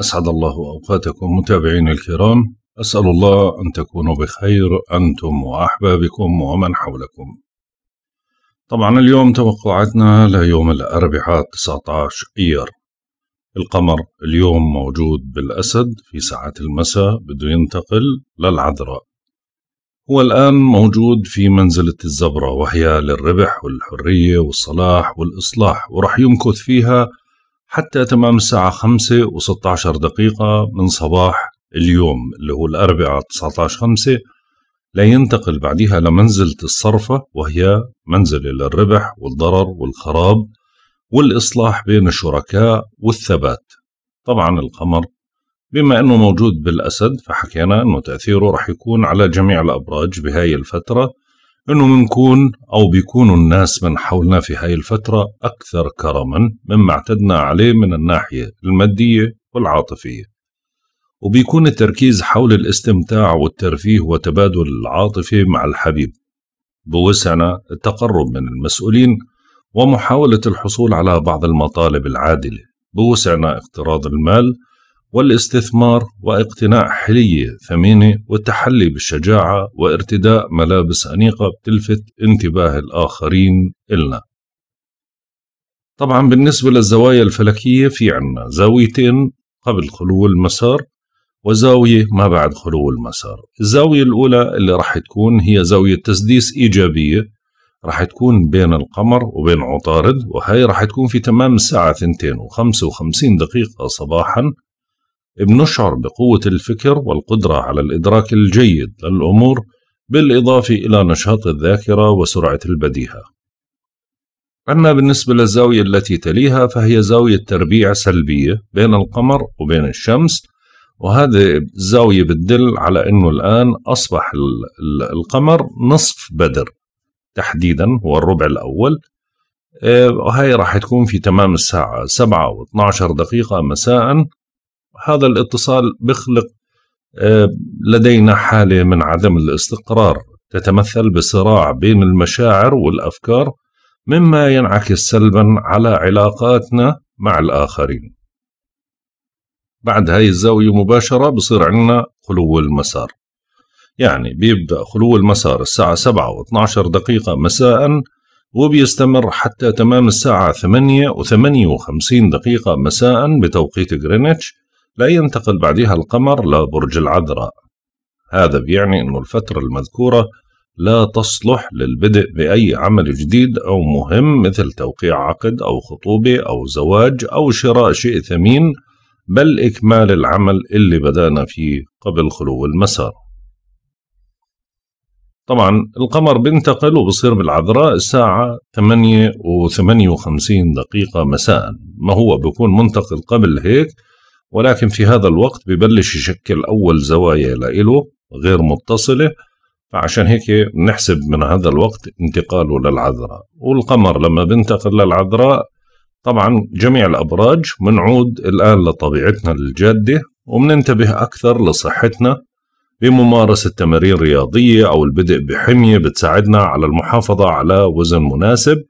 أسعد الله أوقاتكم متابعينا الكرام أسأل الله أن تكونوا بخير أنتم وأحبابكم ومن حولكم طبعا اليوم توقعاتنا ليوم الأربعاء 19 إير القمر اليوم موجود بالأسد في ساعات المساء بده ينتقل للعذراء هو الآن موجود في منزلة الزبرة وهي للربح والحرية والصلاح والإصلاح ورح يمكث فيها حتى تمام الساعة 5 و16 دقيقة من صباح اليوم اللي هو الأربعاء 19 5 لينتقل بعدها لمنزلة الصرفة وهي منزلة للربح والضرر والخراب والإصلاح بين الشركاء والثبات طبعا القمر بما أنه موجود بالأسد فحكينا أنه تأثيره رح يكون على جميع الأبراج بهاي الفترة انه بنكون او بيكونوا الناس من حولنا في هاي الفترة اكثر كرما مما اعتدنا عليه من الناحية المادية والعاطفية وبيكون التركيز حول الاستمتاع والترفيه وتبادل العاطفة مع الحبيب بوسعنا التقرب من المسؤولين ومحاولة الحصول على بعض المطالب العادلة بوسعنا اقتراض المال والاستثمار واقتناء حلية ثمينة والتحلي بالشجاعة وارتداء ملابس أنيقة بتلفت انتباه الآخرين إلنا طبعا بالنسبة للزوايا الفلكية في عنا زاويتين قبل خلو المسار وزاوية ما بعد خلو المسار الزاوية الأولى اللي راح تكون هي زاوية تسديس إيجابية راح تكون بين القمر وبين عطارد وهي راح تكون في تمام الساعة 2 و55 دقيقة صباحا بنشعر بقوة الفكر والقدرة على الإدراك الجيد للأمور بالإضافة إلى نشاط الذاكرة وسرعة البديهة أما بالنسبة للزاوية التي تليها فهي زاوية تربيع سلبية بين القمر وبين الشمس وهذه الزاوية بتدل على أنه الآن أصبح القمر نصف بدر تحديدا هو الربع الأول آه، وهي راح تكون في تمام الساعة 7 و12 دقيقة مساء هذا الاتصال بخلق آه، لدينا حاله من عدم الاستقرار تتمثل بصراع بين المشاعر والافكار مما ينعكس سلبا على علاقاتنا مع الاخرين بعد هاي الزاويه مباشره بصير عندنا خلو المسار يعني بيبدا خلو المسار الساعه 7 و12 دقيقه مساء وبيستمر حتى تمام الساعة 8 و58 دقيقة مساء بتوقيت غرينتش لا ينتقل بعدها القمر لبرج العذراء هذا بيعني أن الفترة المذكورة لا تصلح للبدء بأي عمل جديد أو مهم مثل توقيع عقد أو خطوبة أو زواج أو شراء شيء ثمين بل إكمال العمل اللي بدأنا فيه قبل خلو المسار طبعا القمر بينتقل وبصير بالعذراء الساعة 8 و 58 دقيقة مساء ما هو بيكون منتقل قبل هيك ولكن في هذا الوقت ببلش يشكل أول زوايا لإله غير متصلة فعشان هيك بنحسب من هذا الوقت انتقاله للعذراء والقمر لما بنتقل للعذراء طبعا جميع الأبراج بنعود الآن لطبيعتنا الجادة وبننتبه أكثر لصحتنا بممارسة تمارين رياضية أو البدء بحمية بتساعدنا على المحافظة على وزن مناسب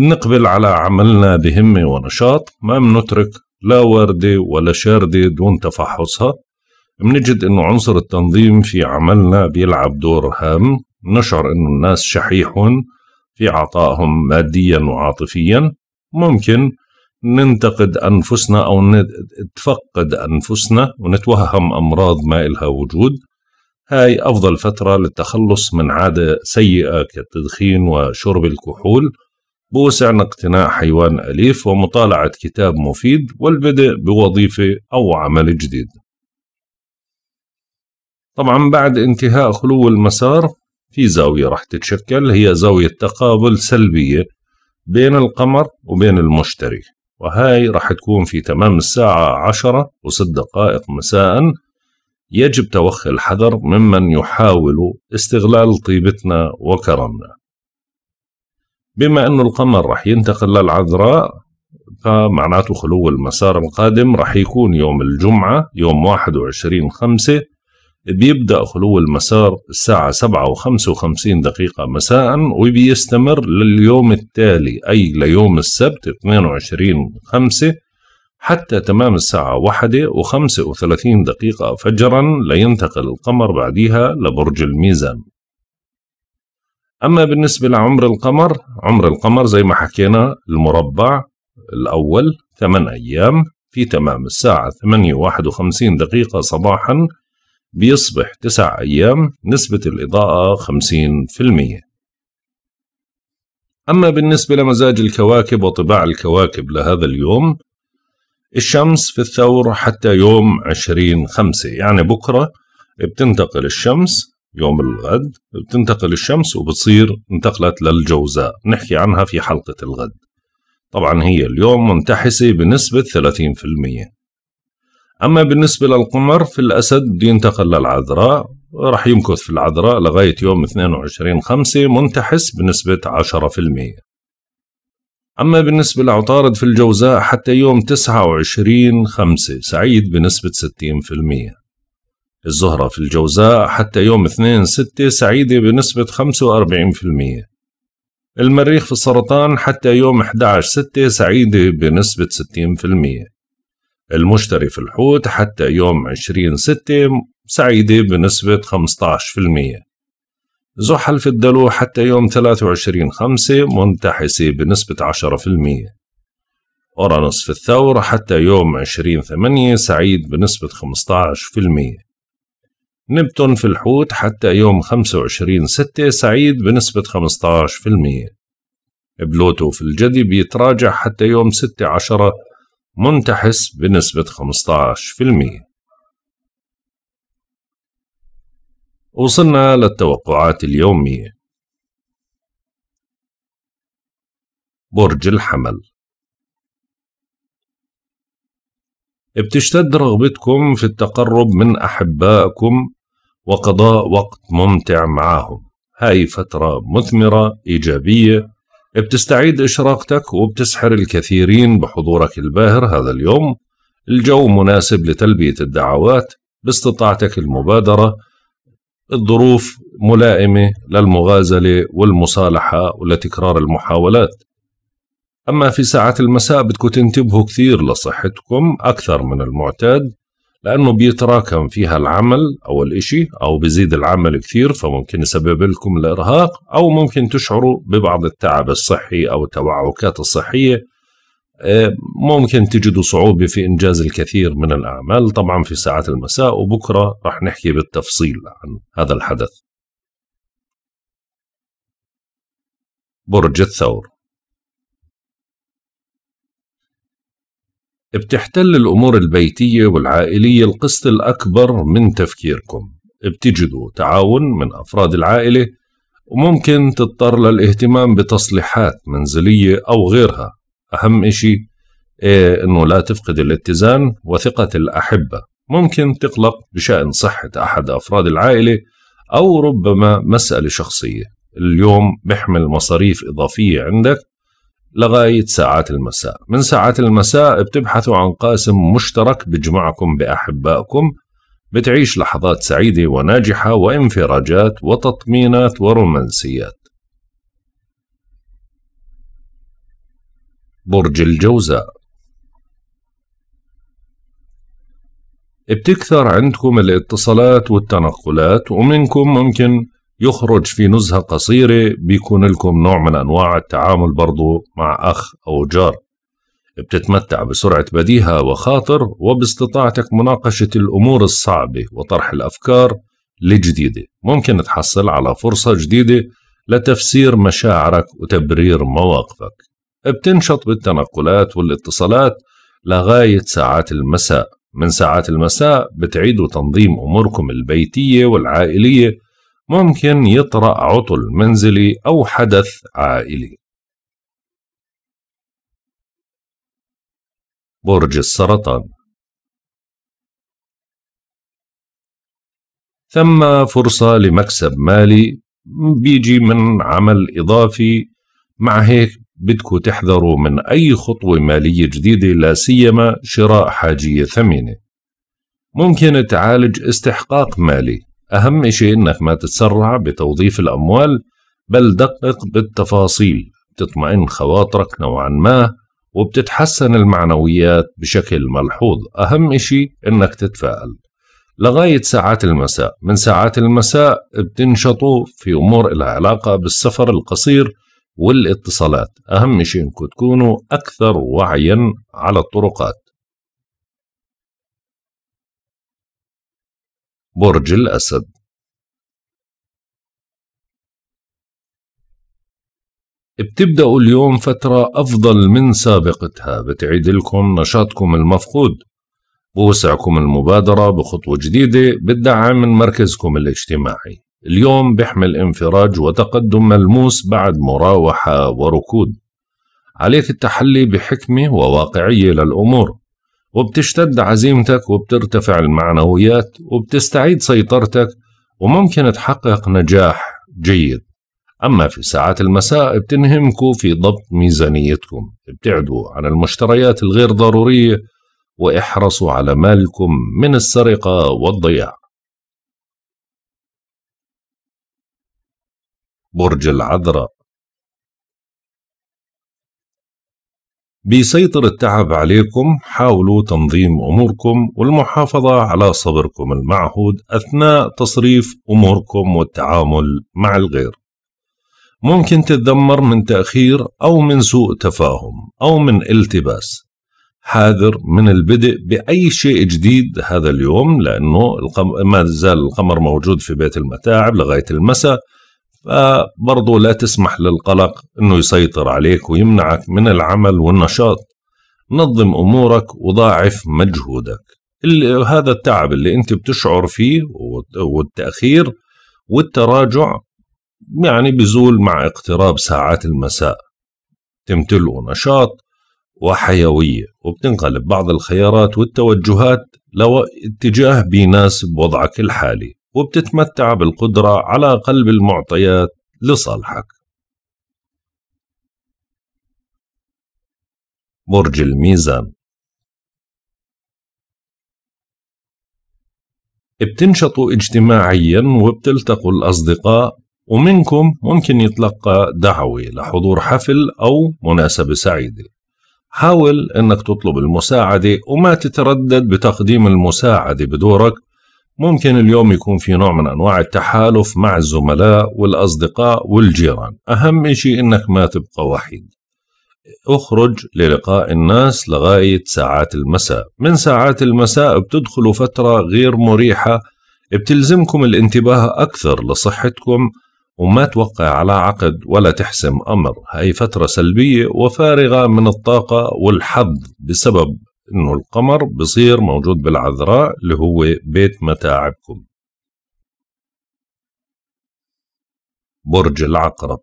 بنقبل على عملنا بهمة ونشاط ما بنترك لا واردة ولا شاردة دون تفحصها بنجد انه عنصر التنظيم في عملنا بيلعب دور هام نشعر انه الناس شحيحون في عطائهم ماديا وعاطفيا ممكن ننتقد أنفسنا أو نتفقد أنفسنا ونتوهم أمراض ما إلها وجود هاي أفضل فترة للتخلص من عادة سيئة كالتدخين وشرب الكحول بوسعنا اقتناء حيوان أليف ومطالعة كتاب مفيد والبدء بوظيفة أو عمل جديد طبعا بعد انتهاء خلو المسار في زاوية راح تتشكل هي زاوية تقابل سلبية بين القمر وبين المشتري وهاي راح تكون في تمام الساعة عشرة وست دقائق مساء يجب توخي الحذر ممن يحاول استغلال طيبتنا وكرمنا بما أنه القمر راح ينتقل للعذراء فمعناته خلو المسار القادم راح يكون يوم الجمعة يوم 21 خمسة بيبدأ خلو المسار الساعة 7 و55 دقيقة مساء وبيستمر لليوم التالي أي ليوم السبت 22 خمسة حتى تمام الساعة واحدة وخمسة وثلاثين دقيقة فجرا لينتقل القمر بعدها لبرج الميزان أما بالنسبة لعمر القمر عمر القمر زي ما حكينا المربع الأول 8 أيام في تمام الساعة ثمانية وواحد وخمسين دقيقة صباحا بيصبح 9 أيام نسبة الإضاءة 50% أما بالنسبة لمزاج الكواكب وطباع الكواكب لهذا اليوم الشمس في الثور حتى يوم 20 خمسة يعني بكرة بتنتقل الشمس يوم الغد بتنتقل الشمس وبتصير انتقلت للجوزاء نحكي عنها في حلقة الغد طبعا هي اليوم منتحسة بنسبة 30% أما بالنسبة للقمر في الأسد بده ينتقل للعذراء رح يمكث في العذراء لغاية يوم 22 5 منتحس بنسبة 10% أما بالنسبة لعطارد في الجوزاء حتى يوم 29 5 سعيد بنسبة 60% الزهرة في الجوزاء حتى يوم 2/6 سعيدة بنسبة 45% المريخ في السرطان حتى يوم 11/6 سعيدة بنسبة 60% المشتري في الحوت حتى يوم 20/6 سعيدة بنسبة 15% زحل في الدلو حتى يوم 23/5 منتحسة بنسبة 10% أورانوس في الثور حتى يوم 20/8 سعيد بنسبة المية نبتون في الحوت حتى يوم 25 6 سعيد بنسبة 15% بلوتو في الجدي بيتراجع حتى يوم 6 10 منتحس بنسبة 15% وصلنا للتوقعات اليومية برج الحمل بتشتد رغبتكم في التقرب من أحبائكم وقضاء وقت ممتع معاهم هاي فترة مثمرة إيجابية بتستعيد إشراقتك وبتسحر الكثيرين بحضورك الباهر هذا اليوم الجو مناسب لتلبية الدعوات باستطاعتك المبادرة الظروف ملائمة للمغازلة والمصالحة ولتكرار المحاولات أما في ساعات المساء بدكم تنتبهوا كثير لصحتكم أكثر من المعتاد لأنه بيتراكم فيها العمل أول إشي أو بزيد العمل كثير فممكن يسبب لكم الإرهاق أو ممكن تشعروا ببعض التعب الصحي أو التوعكات الصحية آه، ممكن تجدوا صعوبة في إنجاز الكثير من الأعمال طبعا في ساعات المساء وبكرة رح نحكي بالتفصيل عن هذا الحدث برج الثور بتحتل الأمور البيتية والعائلية القسط الأكبر من تفكيركم بتجدوا تعاون من أفراد العائلة وممكن تضطر للاهتمام بتصليحات منزلية أو غيرها أهم إشي إيه، أنه لا تفقد الاتزان وثقة الأحبة ممكن تقلق بشأن صحة أحد أفراد العائلة أو ربما مسألة شخصية اليوم بحمل مصاريف إضافية عندك لغاية ساعات المساء من ساعات المساء بتبحثوا عن قاسم مشترك بجمعكم بأحبائكم بتعيش لحظات سعيدة وناجحة وانفراجات وتطمينات ورومانسيات برج الجوزاء بتكثر عندكم الاتصالات والتنقلات ومنكم ممكن يخرج في نزهة قصيرة بيكون لكم نوع من أنواع التعامل برضو مع أخ أو جار بتتمتع بسرعة بديهة وخاطر وباستطاعتك مناقشة الأمور الصعبة وطرح الأفكار الجديدة ممكن تحصل على فرصة جديدة لتفسير مشاعرك وتبرير مواقفك بتنشط بالتنقلات والاتصالات لغاية ساعات المساء من ساعات المساء بتعيدوا تنظيم أموركم البيتية والعائلية ممكن يطرأ عطل منزلي أو حدث عائلي برج السرطان ثم فرصة لمكسب مالي بيجي من عمل إضافي مع هيك بدكوا تحذروا من أي خطوة مالية جديدة لا سيما شراء حاجية ثمينة ممكن تعالج استحقاق مالي أهم شيء إنك ما تتسرع بتوظيف الأموال بل دقق بالتفاصيل تطمئن خواطرك نوعا ما وبتتحسن المعنويات بشكل ملحوظ أهم شيء إنك تتفائل لغاية ساعات المساء من ساعات المساء بتنشطوا في أمور لها علاقة بالسفر القصير والاتصالات أهم شيء إنكم تكونوا أكثر وعيا على الطرقات برج الأسد بتبدأوا اليوم فترة أفضل من سابقتها بتعيد لكم نشاطكم المفقود بوسعكم المبادرة بخطوة جديدة بالدعم من مركزكم الاجتماعي اليوم بيحمل انفراج وتقدم ملموس بعد مراوحة وركود عليك التحلي بحكمة وواقعية للأمور وبتشتد عزيمتك وبترتفع المعنويات وبتستعيد سيطرتك وممكن تحقق نجاح جيد أما في ساعات المساء بتنهمكوا في ضبط ميزانيتكم ابتعدوا عن المشتريات الغير ضرورية واحرصوا على مالكم من السرقة والضياع برج العذراء بيسيطر التعب عليكم حاولوا تنظيم أموركم والمحافظة على صبركم المعهود أثناء تصريف أموركم والتعامل مع الغير ممكن تتذمر من تأخير أو من سوء تفاهم أو من التباس حاذر من البدء بأي شيء جديد هذا اليوم لأنه ما زال القمر موجود في بيت المتاعب لغاية المساء فبرضه لا تسمح للقلق انه يسيطر عليك ويمنعك من العمل والنشاط نظم امورك وضاعف مجهودك هذا التعب اللي انت بتشعر فيه والتاخير والتراجع يعني بزول مع اقتراب ساعات المساء تمتلئ نشاط وحيوية وبتنقلب بعض الخيارات والتوجهات لو اتجاه بيناسب وضعك الحالي وبتتمتع بالقدرة على قلب المعطيات لصالحك برج الميزان بتنشطوا اجتماعيا وبتلتقوا الأصدقاء ومنكم ممكن يتلقى دعوة لحضور حفل أو مناسبة سعيدة حاول أنك تطلب المساعدة وما تتردد بتقديم المساعدة بدورك ممكن اليوم يكون في نوع من أنواع التحالف مع الزملاء والأصدقاء والجيران أهم شيء أنك ما تبقى وحيد اخرج للقاء الناس لغاية ساعات المساء من ساعات المساء بتدخلوا فترة غير مريحة بتلزمكم الانتباه أكثر لصحتكم وما توقع على عقد ولا تحسم أمر هاي فترة سلبية وفارغة من الطاقة والحظ بسبب انه القمر بصير موجود بالعذراء اللي هو بيت متاعبكم برج العقرب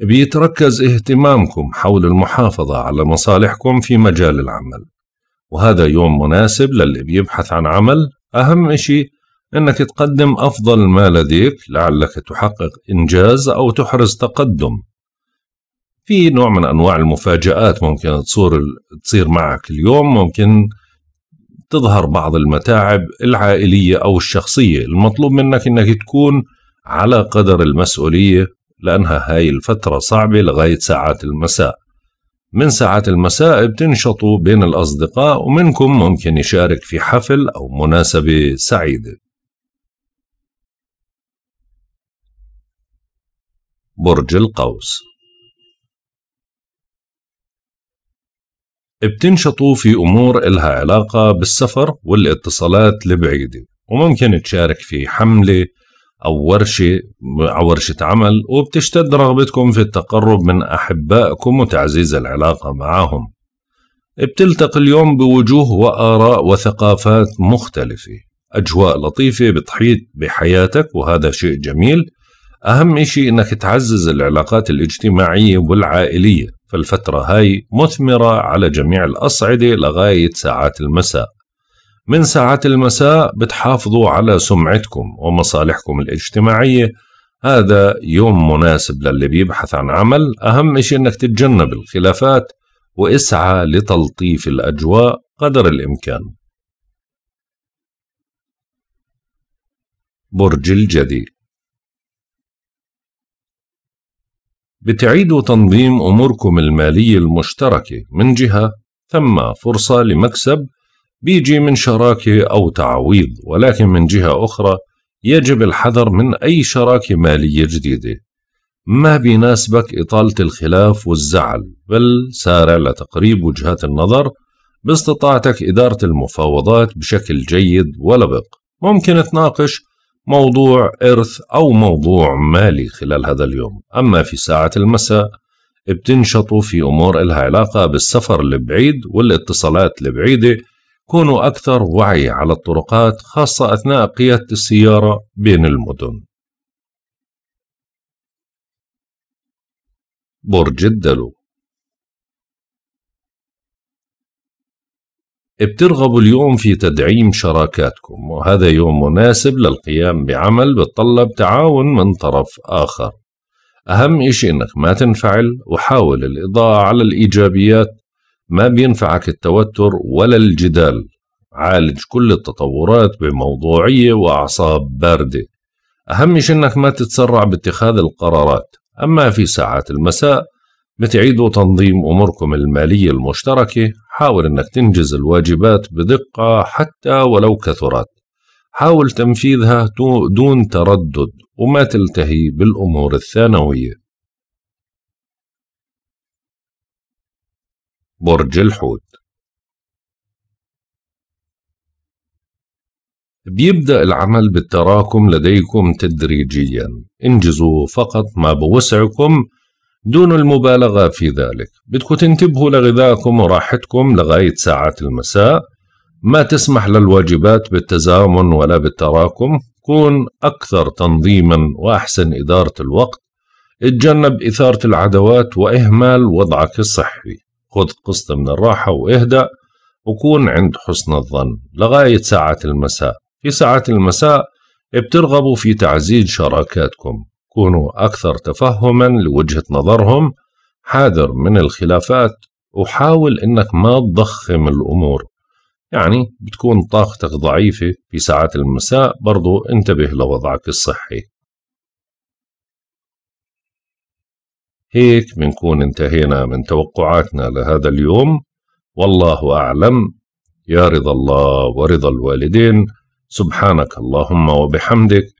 بيتركز اهتمامكم حول المحافظة على مصالحكم في مجال العمل وهذا يوم مناسب للي بيبحث عن عمل أهم شيء أنك تقدم أفضل ما لديك لعلك تحقق إنجاز أو تحرز تقدم في نوع من انواع المفاجات ممكن تصير تصير معك اليوم ممكن تظهر بعض المتاعب العائليه او الشخصيه المطلوب منك انك تكون على قدر المسؤوليه لانها هاي الفتره صعبه لغايه ساعات المساء من ساعات المساء بتنشطوا بين الاصدقاء ومنكم ممكن يشارك في حفل او مناسبه سعيده برج القوس بتنشطوا في أمور إلها علاقة بالسفر والاتصالات البعيدة وممكن تشارك في حملة أو ورشة أو ورشة عمل وبتشتد رغبتكم في التقرب من أحبائكم وتعزيز العلاقة معهم بتلتقي اليوم بوجوه وآراء وثقافات مختلفة أجواء لطيفة بتحيط بحياتك وهذا شيء جميل أهم شيء أنك تعزز العلاقات الاجتماعية والعائلية فالفترة هاي مثمرة على جميع الأصعدة لغاية ساعات المساء من ساعات المساء بتحافظوا على سمعتكم ومصالحكم الاجتماعية هذا يوم مناسب للي بيبحث عن عمل أهم شيء أنك تتجنب الخلافات واسعى لتلطيف الأجواء قدر الإمكان برج الجدي بتعيدوا تنظيم أموركم المالية المشتركة من جهة ثم فرصة لمكسب بيجي من شراكة أو تعويض ولكن من جهة أخرى يجب الحذر من أي شراكة مالية جديدة ما بيناسبك إطالة الخلاف والزعل بل سارع لتقريب وجهات النظر باستطاعتك إدارة المفاوضات بشكل جيد ولبق ممكن تناقش موضوع إرث أو موضوع مالي خلال هذا اليوم أما في ساعة المساء بتنشطوا في أمور إلها علاقة بالسفر البعيد والاتصالات البعيدة كونوا أكثر وعي على الطرقات خاصة أثناء قيادة السيارة بين المدن برج الدلو بترغبوا اليوم في تدعيم شراكاتكم وهذا يوم مناسب للقيام بعمل بتطلب تعاون من طرف آخر أهم إشي إنك ما تنفعل وحاول الإضاءة على الإيجابيات ما بينفعك التوتر ولا الجدال عالج كل التطورات بموضوعية وأعصاب باردة أهم إشي إنك ما تتسرع باتخاذ القرارات أما في ساعات المساء بتعيدوا تنظيم أموركم المالية المشتركة حاول أنك تنجز الواجبات بدقة حتى ولو كثرت حاول تنفيذها دون تردد وما تلتهي بالأمور الثانوية برج الحوت بيبدأ العمل بالتراكم لديكم تدريجيا انجزوا فقط ما بوسعكم دون المبالغة في ذلك بدكم تنتبهوا لغذائكم وراحتكم لغاية ساعات المساء ما تسمح للواجبات بالتزامن ولا بالتراكم كون أكثر تنظيما وأحسن إدارة الوقت اتجنب إثارة العدوات وإهمال وضعك الصحي خذ قسط من الراحة واهدأ وكون عند حسن الظن لغاية ساعات المساء في ساعات المساء بترغبوا في تعزيز شراكاتكم كونوا أكثر تفهما لوجهة نظرهم حاذر من الخلافات وحاول إنك ما تضخم الأمور يعني بتكون طاقتك ضعيفة في ساعات المساء برضو انتبه لوضعك الصحي هيك بنكون انتهينا من توقعاتنا لهذا اليوم والله أعلم يا رضا الله ورضا الوالدين سبحانك اللهم وبحمدك